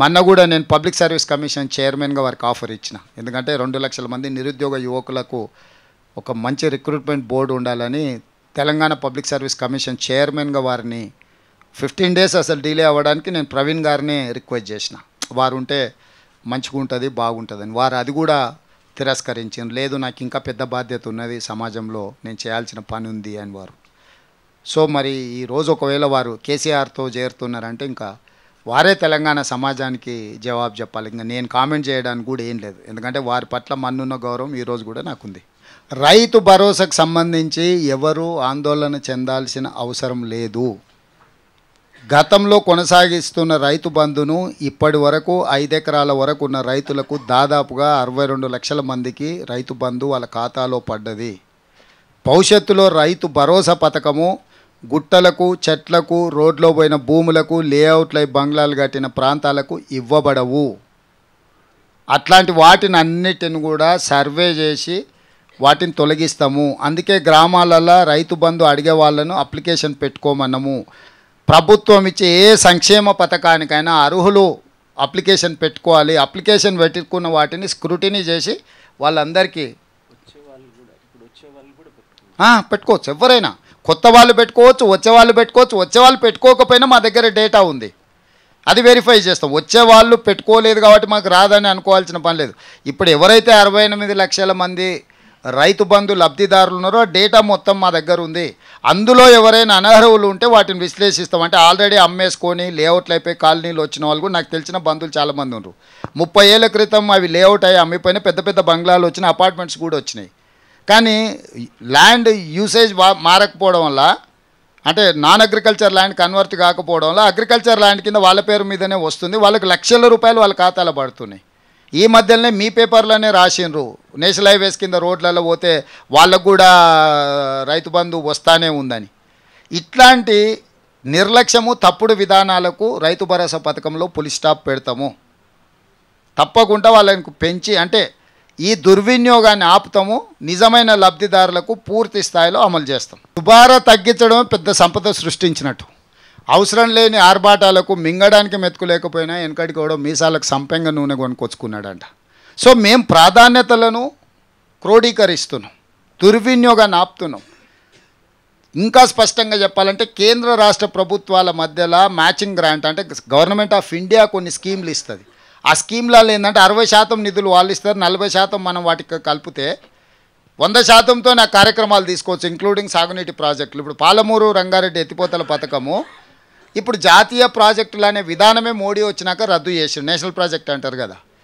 మొన్న కూడా నేను పబ్లిక్ సర్వీస్ కమిషన్ చైర్మన్గా వారికి ఆఫర్ ఇచ్చిన ఎందుకంటే రెండు లక్షల మంది నిరుద్యోగ యువకులకు ఒక మంచి రిక్రూట్మెంట్ బోర్డు ఉండాలని తెలంగాణ పబ్లిక్ సర్వీస్ కమిషన్ చైర్మన్గా వారిని ఫిఫ్టీన్ డేస్ అసలు డిలే అవ్వడానికి నేను ప్రవీణ్ గారిని రిక్వెస్ట్ చేసిన వారు ఉంటే మంచిగా ఉంటుంది బాగుంటుందని వారు అది కూడా తిరస్కరించింది లేదు నాకు ఇంకా పెద్ద బాధ్యత ఉన్నది సమాజంలో నేను చేయాల్సిన పని ఉంది అని వారు సో మరి ఈరోజు ఒకవేళ వారు కేసీఆర్తో చేరుతున్నారంటే ఇంకా వారే తెలంగాణ సమాజానికి జవాబు చెప్పాలి ఇంకా నేను కామెంట్ చేయడానికి కూడా ఏం లేదు ఎందుకంటే వారి పట్ల మన్నున్న గౌరవం ఈరోజు కూడా నాకుంది రైతు భరోసాకు సంబంధించి ఎవరు ఆందోళన చెందాల్సిన అవసరం లేదు గతంలో కొనసాగిస్తున్న రైతు బంధును ఇప్పటి వరకు ఐదెకరాల వరకు ఉన్న రైతులకు దాదాపుగా అరవై రెండు లక్షల మందికి రైతు బంధు వాళ్ళ ఖాతాలో పడ్డది భవిష్యత్తులో రైతు భరోసా పథకము గుట్టలకు చెట్లకు రోడ్లో పోయిన భూములకు లేఅవుట్లై బంగ్లాలు కట్టిన ప్రాంతాలకు ఇవ్వబడవు అట్లాంటి వాటిని అన్నిటిని కూడా సర్వే చేసి వాటిని తొలగిస్తాము అందుకే గ్రామాలలో రైతు బంధు అడిగే వాళ్ళను అప్లికేషన్ పెట్టుకోమన్నాము ప్రభుత్వం ఇచ్చే ఏ సంక్షేమ పథకానికైనా అర్హులు అప్లికేషన్ పెట్టుకోవాలి అప్లికేషన్ పెట్టుకున్న వాటిని స్క్రూటినీ చేసి వాళ్ళందరికీ పెట్టుకోవచ్చు ఎవరైనా కొత్త వాళ్ళు పెట్టుకోవచ్చు వచ్చే వాళ్ళు పెట్టుకోవచ్చు వచ్చే వాళ్ళు పెట్టుకోకపోయినా మా దగ్గర డేటా ఉంది అది వెరిఫై చేస్తాం వచ్చే వాళ్ళు పెట్టుకోలేదు కాబట్టి మాకు రాదని అనుకోవాల్సిన పని లేదు ఇప్పుడు ఎవరైతే అరవై ఎనిమిది లక్షల మంది రైతు బంధు లబ్ధిదారులు ఉన్నారో డేటా మొత్తం మా దగ్గర ఉంది అందులో ఎవరైనా అనర్హులు ఉంటే వాటిని విశ్లేషిస్తాం అంటే ఆల్రెడీ అమ్మేసుకొని లేఅవుట్లు అయిపోయి కాలనీలు వచ్చిన వాళ్ళు నాకు తెలిసిన బంధువులు చాలామంది ఉన్నారు ముప్పై ఏళ్ళ క్రితం అవి లేఅవుట్ అయ్యి అమ్మిపోయిన పెద్ద పెద్ద బంగ్లాలు వచ్చిన అపార్ట్మెంట్స్ కూడా వచ్చినాయి కానీ ల్యాండ్ యూసేజ్ మారకపోవడం వల్ల అంటే నాన్ అగ్రికల్చర్ ల్యాండ్ కన్వర్ట్ కాకపోవడం వల్ల అగ్రికల్చర్ ల్యాండ్ కింద వాళ్ళ పేరు మీదనే వస్తుంది వాళ్ళకి లక్షల రూపాయలు వాళ్ళ ఖాతాలో పడుతున్నాయి ఈ మధ్యలోనే మీ పేపర్లోనే రాసిండ్రు నేషనల్ హైవేస్ కింద రోడ్లలో పోతే వాళ్ళకు కూడా రైతు బంధు వస్తానే ఉందని ఇట్లాంటి నిర్లక్ష్యము తప్పుడు విధానాలకు రైతు భరోసా పథకంలో పులిస్టాప్ స్టాప్ పెడతాము తప్పకుండా వాళ్ళని పెంచి అంటే ఈ దుర్వినియోగాన్ని ఆపుతాము నిజమైన లబ్ధిదారులకు పూర్తి స్థాయిలో అమలు చేస్తాం దుబారా తగ్గించడం పెద్ద సంపద సృష్టించినట్టు అవసరం లేని ఆర్భాటాలకు మింగడానికి మెతుకు లేకపోయినా వెనకడికి కూడా మీసాలకు సంపెంగ నూనె కొనుకొచ్చుకున్నాడంట సో మేము ప్రాధాన్యతలను క్రోడీకరిస్తున్నాం దుర్వినియోగాన్ని ఆపుతున్నాం ఇంకా స్పష్టంగా చెప్పాలంటే కేంద్ర రాష్ట్ర ప్రభుత్వాల మధ్యలో మ్యాచింగ్ గ్రాంట్ అంటే గవర్నమెంట్ ఆఫ్ ఇండియా కొన్ని స్కీమ్లు ఇస్తుంది ఆ స్కీమ్లో ఏంటంటే అరవై శాతం నిధులు వాళ్ళు ఇస్తారు నలభై శాతం మనం వాటికి కలిపితే వంద శాతంతో నా కార్యక్రమాలు తీసుకోవచ్చు ఇంక్లూడింగ్ సాగునీటి ప్రాజెక్టులు ఇప్పుడు పాలమూరు రంగారెడ్డి ఎత్తిపోతల పథకము ఇప్పుడు జాతీయ ప్రాజెక్టులు అనే విధానమే మోడీ వచ్చినాక రద్దు చేసి నేషనల్ ప్రాజెక్ట్ అంటారు కదా